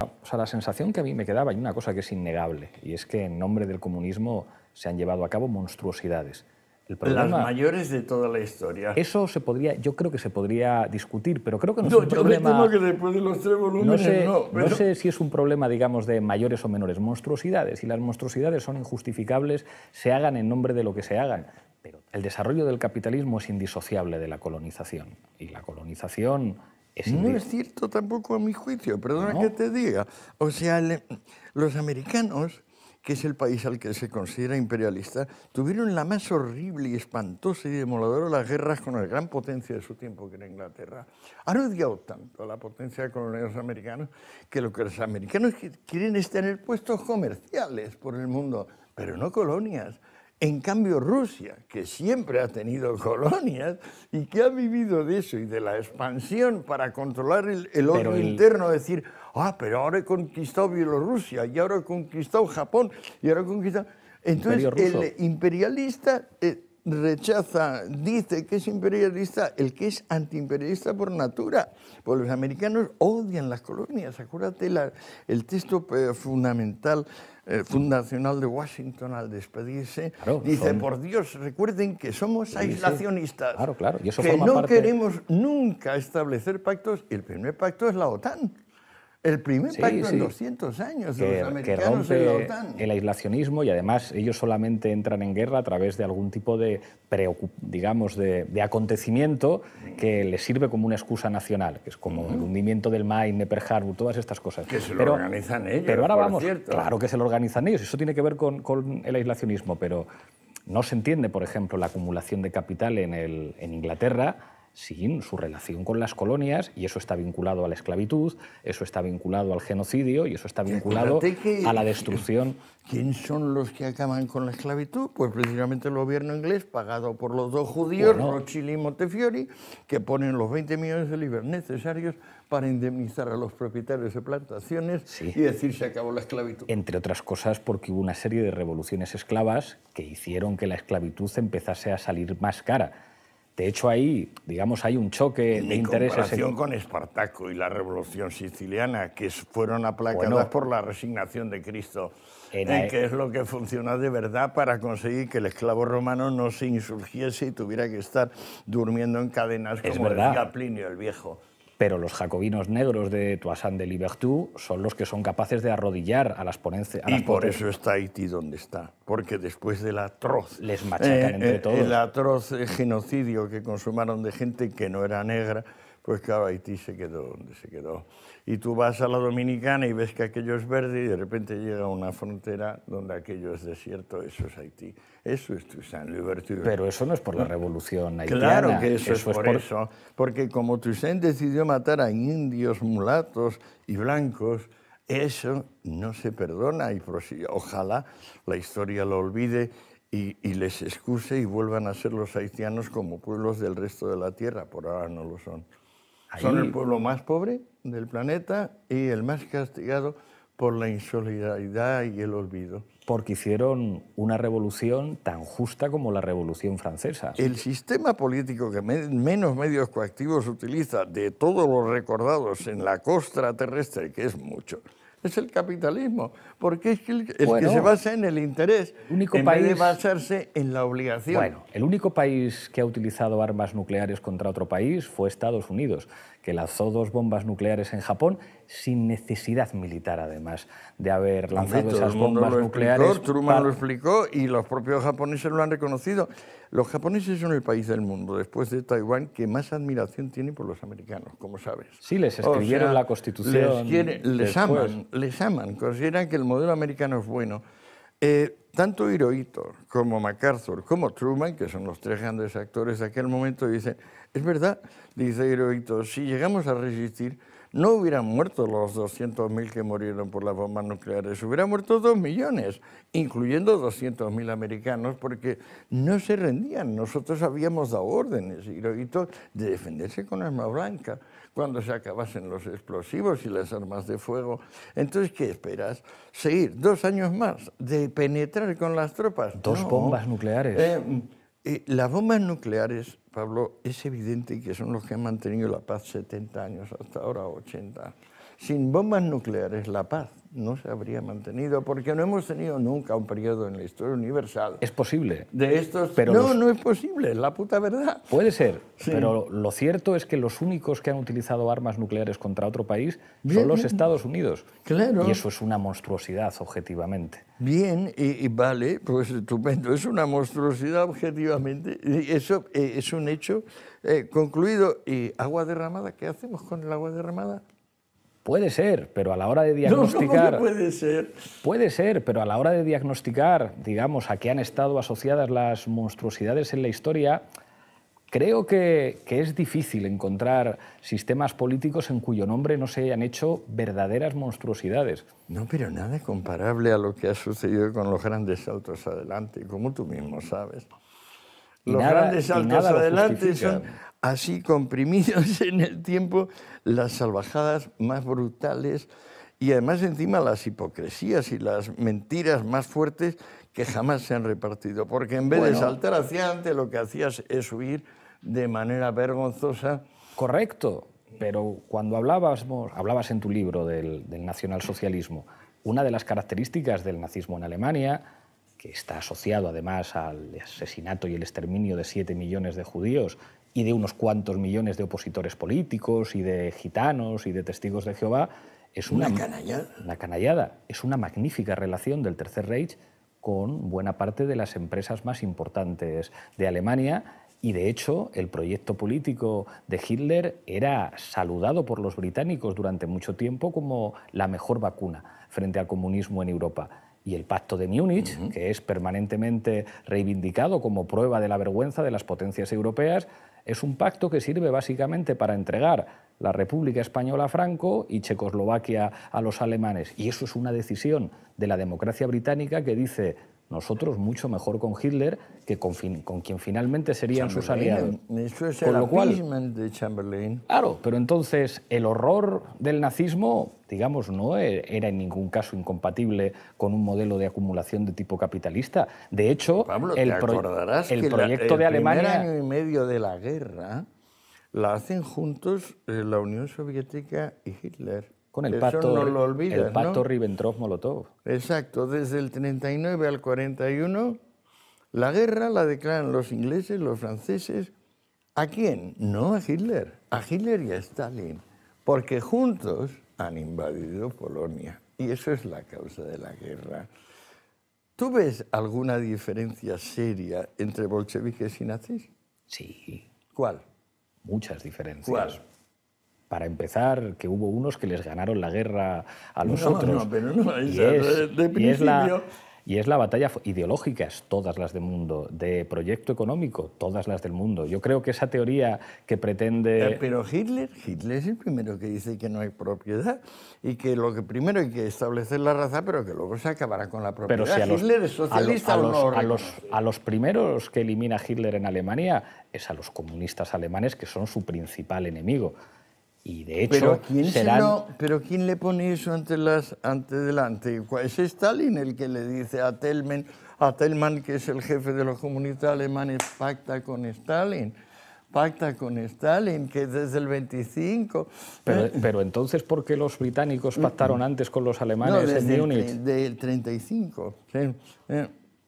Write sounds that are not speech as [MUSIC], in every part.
O sea, la sensación que a mí me quedaba, y una cosa que es innegable, y es que en nombre del comunismo se han llevado a cabo monstruosidades. El Las mayores de toda la historia. Eso se podría, yo creo que se podría discutir, pero creo que no, no es un yo problema. que después de los tres volúmenes no. Sé, no, sé si es un problema, digamos, de mayores o menores monstruosidades. Y las monstruosidades son injustificables, se hagan en nombre de lo que se hagan. Pero el desarrollo del capitalismo es indisociable de la colonización. Y la colonización no es cierto tampoco a mi juicio, perdona que te diga. O sea, los americanos, que es el país al que se considera imperialista, tuvieron la más horrible y espantosa y demoladora de las guerras con la gran potencia de su tiempo, que era Inglaterra. Han odiado tanto la potencia de colonos americanos que lo que los americanos quieren es tener puestos comerciales por el mundo, pero no colonias. En cambio, Rusia, que siempre ha tenido [LAUGHS] colonias y que ha vivido de eso y de la expansión para controlar el, oro orden interno, decir, ah, pero ahora he conquistado Bielorrusia y ahora he conquistado Japón y ahora he conquistado... Entonces, el imperialista eh, rechaza, dice que es imperialista, el que es antiimperialista por natura. porque los americanos odian las colonias. Acuérdate la, el texto eh, fundamental, eh, fundacional de Washington al despedirse. dice, por Dios, recuerden que somos aislacionistas. Claro, claro. que no queremos nunca establecer pactos. El primer pacto es la OTAN. El primer pacto en 200 años de los que rompe El aislacionismo y además ellos solamente entran en guerra a través de algún tipo de, digamos, de, acontecimiento que les sirve como una excusa nacional, que es como el hundimiento del Maine, Pearl Harbor, todas estas cosas. Que se lo pero, organizan ellos. ahora vamos, claro que se lo organizan ellos, eso tiene que ver con, el aislacionismo, pero no se entiende, por ejemplo, la acumulación de capital en, el, en Inglaterra sin su relación con las colonias, y eso está vinculado a la esclavitud, eso está vinculado al genocidio y eso está vinculado a la destrucción. ¿Quién son los que acaban con la esclavitud? Pues precisamente el gobierno inglés, pagado por los dos judíos, bueno, y Montefiori, que ponen los 20 millones de libras necesarios para indemnizar a los propietarios de plantaciones y decir se acabó la esclavitud. Entre otras cosas porque hubo una serie de revoluciones esclavas que hicieron que la esclavitud empezase a salir más cara de hecho, ahí, digamos, hay un choque de intereses. en con Espartaco y la Revolución Siciliana, que fueron aplacadas por la resignación de Cristo, en que es lo que funciona de verdad para conseguir que el esclavo romano no se insurgiese y tuviera que estar durmiendo en cadenas, como el Plinio el Viejo pero los jacobinos negros de Toussaint de Libertú son los que son capaces de arrodillar a las ponencias. Y por eso está Haití donde está, porque después del atroz... Les machacan eh, entre eh, todos. El atroz genocidio que consumaron de gente que no era negra, pues claro, Haití se quedó donde se quedó. Y tú vas a la Dominicana y ves que aquello es verde y de repente llega a una frontera donde aquello es desierto, eso es Haití. Eso es Toussaint. Pero eso no es por la revolución haitiana. Claro que eso, es, por, eso. Porque como Toussaint decidió matar a indios, mulatos y blancos, eso no se perdona y ojalá la historia lo olvide y, les excuse y vuelvan a ser los haitianos como pueblos del resto de la tierra. Por ahora no lo son. Son el pueblo más pobre del planeta y el más castigado por la insolidaridad y el olvido. Porque hicieron una revolución tan justa como la Revolución Francesa. El sistema político que menos medios coactivos utiliza de todos los recordados en la costra terrestre, que es mucho, es el capitalismo, porque es el, que se basa en el interés, único en país, vez de basarse en la obligación. Bueno, el único país que ha utilizado armas nucleares contra otro país fue Estados Unidos que lanzó dos bombas nucleares en Japón sin necesidad militar, además, de haber lanzado esas bombas nucleares. Truman lo explicó y los propios japoneses lo han reconocido. Los japoneses son el país del mundo, después de Taiwán, que más admiración tiene por los americanos, como sabes. Sí, les escribieron la Constitución. Les, les aman, les aman, consideran que el modelo americano es bueno. Eh, tanto Hirohito como MacArthur como Truman, que son los tres grandes actores de aquel momento, dicen, es verdad, dice Hirohito, si llegamos a resistir, no hubieran muerto los 200.000 que murieron por las bombas nucleares, hubieran muerto 2 millones, incluyendo 200.000 americanos, porque no se rendían. Nosotros habíamos dado órdenes, Hirohito, de defenderse con arma blanca cuando se acabasen los explosivos y las armas de fuego. Entonces, ¿qué esperas? Seguir dos años más de penetrar con las tropas. Dos bombas nucleares. Eh, eh, las bombas nucleares Pablo, es evidente que son los que han mantenido la paz 70 años, hasta ahora 80 sin bombas nucleares la paz no se habría mantenido, porque no hemos tenido nunca un periodo en la historia universal. Es posible. De estos. no, no es posible, es la puta verdad. Puede ser, pero lo cierto es que los únicos que han utilizado armas nucleares contra otro país son los Estados Unidos. Claro. Y eso es una monstruosidad, objetivamente. Bien, y, vale, pues estupendo. Es una monstruosidad, objetivamente. Y eso eh, es un hecho eh, concluido. ¿Y agua derramada? ¿Qué hacemos con el agua derramada? Puede ser, pero a la hora de [LAUGHS] diagnosticar. puede ser? Puede ser, pero a la hora de diagnosticar, digamos, a qué han estado asociadas las monstruosidades en la historia, creo que, que, es difícil encontrar sistemas políticos en cuyo nombre no se hayan hecho verdaderas monstruosidades. No, pero nada comparable a lo que ha sucedido con los grandes saltos adelante, como tú mismo sabes. Los grandes saltos adelante son así comprimidos [LAUGHS] en el tiempo las salvajadas más brutales y además encima las hipocresías y las mentiras más fuertes que jamás se han repartido. Porque en vez de saltar hacia adelante, lo que hacías es huir de manera vergonzosa. Correcto, pero cuando hablabas, hablabas en tu libro del, del nacionalsocialismo, una de las características del nazismo en Alemania que está asociado además al asesinato y el exterminio de siete millones de judíos y de unos cuantos millones de opositores políticos y de gitanos y de testigos de Jehová, es una, canallada. una, canallada. Es una magnífica relación del Tercer Reich con buena parte de las empresas más importantes de Alemania. Y de hecho, el proyecto político de Hitler era saludado por los británicos durante mucho tiempo como la mejor vacuna frente al comunismo en Europa y el Pacto de Múnich, que es permanentemente reivindicado como prueba de la vergüenza de las potencias europeas, es un pacto que sirve básicamente para entregar la República Española a Franco y Checoslovaquia a los alemanes. Y eso es una decisión de la democracia británica que dice nosotros mucho mejor con Hitler que con, quien finalmente serían sus aliados. Es el de Chamberlain. Claro, pero entonces el horror del nazismo, digamos, no e, era en ningún caso incompatible con un modelo de acumulación de tipo capitalista. De hecho, Pablo, el, pro, el proyecto el de Alemania. año y medio de la guerra la hacen juntos eh, la Unión Soviética y Hitler. Con el pacto, no lo el pacto ribbentrop Ribbentrop-Molotov. Exacto, desde el 39 al 41, la guerra la declaran los ingleses, los franceses. ¿A quién? No a Hitler, a Hitler y a Stalin, porque juntos han invadido Polonia. Y eso es la causa de la guerra. ¿Tú ves alguna diferencia seria entre bolcheviques y nazis? Sí. ¿Cuál? Muchas diferencias. ¿Cuál? para empezar, que hubo unos que les ganaron la guerra a los otros. No, pero no, y, es, de la, y es la batalla ideológica, todas las del mundo, de proyecto económico, todas las del mundo. Yo creo que esa teoría que pretende... Eh, pero Hitler, Hitler es el primero que dice que no hay propiedad y que lo que primero hay que establecer la raza, pero que luego se acabará con la propiedad. Pero si los, Hitler es a los primeros que elimina Hitler en Alemania es a los comunistas alemanes, que son su principal enemigo. Y de hecho, ¿Pero quién, ¿pero quién le pone eso ante, las, ante delante? Pues es Stalin el que le dice a Telman, a Telman, que es el jefe de los comunistas alemanes, pacta con Stalin pacta con Stalin, que desde el 25... Eh. Pero, entonces, ¿por qué los británicos pactaron mm. antes con los alemanes desde en Múnich? Del 35.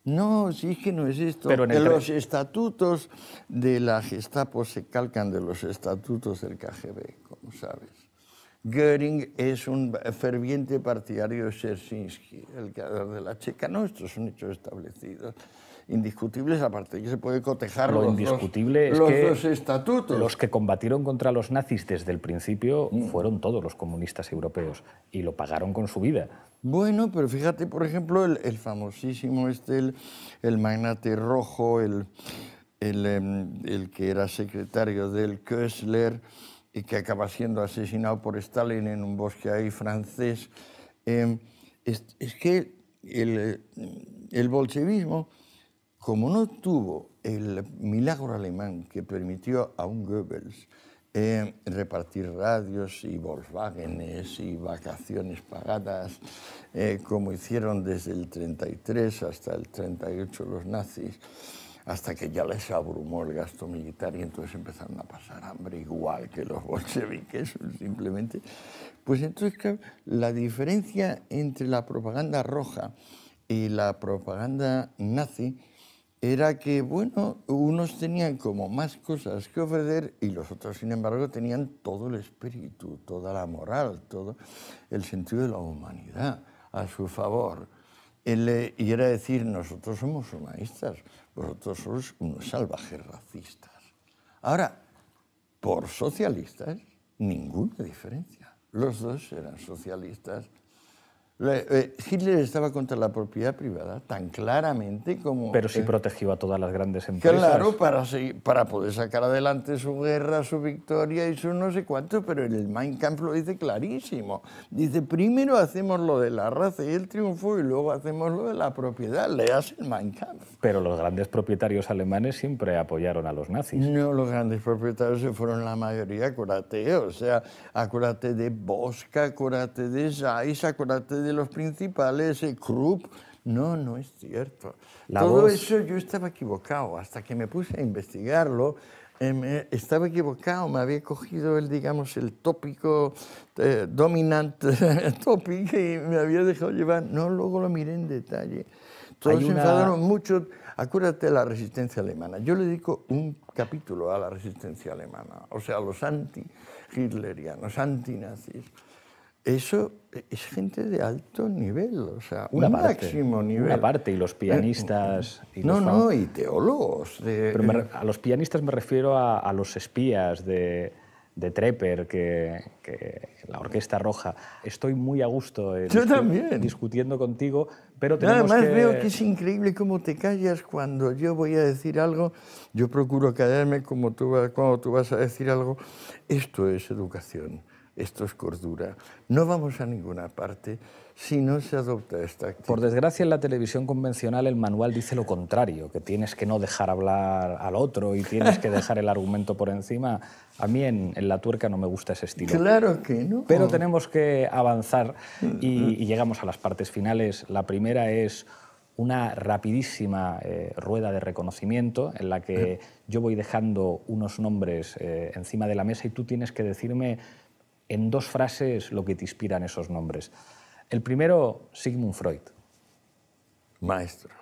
No, sí que no es esto. Pero Los estatutos de la Gestapo se calcan de los estatutos del KGB, como sabes. Göring es un ferviente partidario de Sersinski, el cadáver de la checa. No, estos son hechos establecidos indiscutibles, aparte que se puede cotejar lo indiscutible los estatutos. Los que combatieron contra los nazis desde el principio mm. fueron todos los comunistas europeos y lo pagaron con su vida. Bueno, pero fíjate, por ejemplo, el, famosísimo este, el, magnate rojo, em, el, que era secretario del Kessler y que acaba siendo asesinado por Stalin en un bosque ahí francés. Em, es, que eh, el bolchevismo, como no tuvo el milagro alemán que permitió a un Goebbels eh, repartir radios y Volkswagenes y vacaciones pagadas, eh, como hicieron desde el 33 hasta el 38 los nazis, hasta que ya les abrumó el gasto militar y entonces empezaron a pasar hambre igual que los [LAUGHS] bolcheviques, simplemente. Pues entonces la diferencia entre la propaganda roja y la propaganda nazi era que, bueno, unos tenían como más cosas que ofrecer y los otros, sin embargo, tenían todo el espíritu, toda la moral, todo el sentido de la humanidad a su favor. Eh, y era decir, nosotros somos humanistas, vosotros sois unos salvajes racistas. Ahora, por socialistas, ninguna diferencia. Los dos eran socialistas eh, Hitler estaba contra la propiedad privada tan claramente como... Pero sí protegió a todas las grandes empresas. Claro, para, para poder sacar adelante su guerra, su victoria y su no sé cuánto, pero en el Mein Kampf lo dice clarísimo. Dice, primero hacemos lo de la raza y el triunfo y luego hacemos lo de la propiedad, le hace el Mein Kampf. Pero los grandes propietarios alemanes siempre apoyaron a los nazis. No, los grandes propietarios se fueron la mayoría curateos. o sea, a de Bosca, a de Zeiss, a de de los principales, eh, Krupp. No, no es cierto. Todo eso yo estaba equivocado. Hasta que me puse a investigarlo, eh, estaba equivocado. Me había cogido el, digamos, el tópico eh, dominante, [LAUGHS] tópico, y me había dejado llevar. No, luego lo miré en detalle. Todos se enfadaron mucho. Acuérdate de la resistencia alemana. Yo le dedico un capítulo a la resistencia alemana, o sea, a los anti-hitlerianos, anti-nazis eso es gente de alto nivel, o sea, un máximo nivel. Una y los eh, pianistas... no, no, y teólogos. a los pianistas me refiero a, los espías de, Trepper, que, la Orquesta Roja. Estoy muy a gusto discutiendo contigo, pero tenemos Nada más veo que es increíble cómo te callas cuando yo voy a decir algo. Yo procuro callarme como tú, cuando tú vas a decir algo. Esto es educación esto es cordura. No vamos a ninguna parte si no se adopta esta actitud. Por desgracia, en la televisión convencional el manual dice lo contrario, que tienes que no dejar hablar al otro y tienes que dejar el argumento por encima. A mí en, la tuerca no me gusta ese estilo. Claro que no. Pero tenemos que avanzar y, mm, mm. llegamos a las partes finales. La primera es una rapidísima eh, rueda de reconocimiento en la que mm. yo voy dejando unos nombres eh, encima de la mesa y tú tienes que decirme en dos frases lo que te inspiran esos nombres. El primero, Sigmund Freud. Maestro.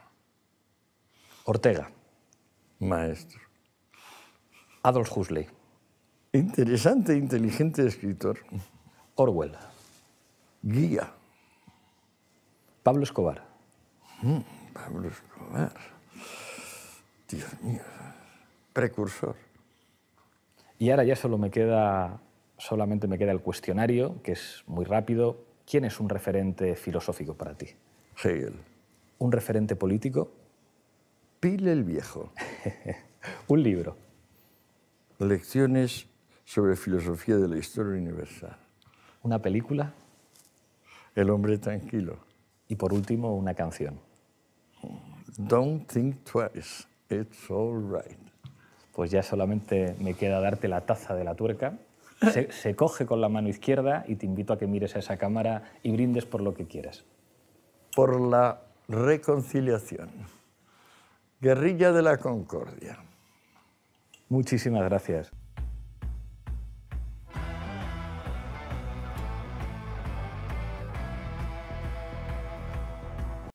Ortega. Maestro. Adolf Husley. Interesante, inteligente escritor. Orwell. Guía. Pablo Escobar. Mm, Pablo Escobar. Dios mío. Precursor. Y ahora ya solo me queda solamente me queda el cuestionario, que es muy rápido. ¿Quién es un referente filosófico para ti? Hegel. ¿Un referente político? Pile el Viejo. [LAUGHS] un libro. Lecciones sobre filosofía de la historia universal. ¿Una película? El hombre tranquilo. Y por último, una canción. Don't think twice, it's all right. Pues ya solamente me queda darte la taza de la tuerca se, coge con la mano izquierda y te invito a que mires a esa cámara y brindes por lo que quieras. Por la reconciliación. Guerrilla de la Concordia. Muchísimas gracias.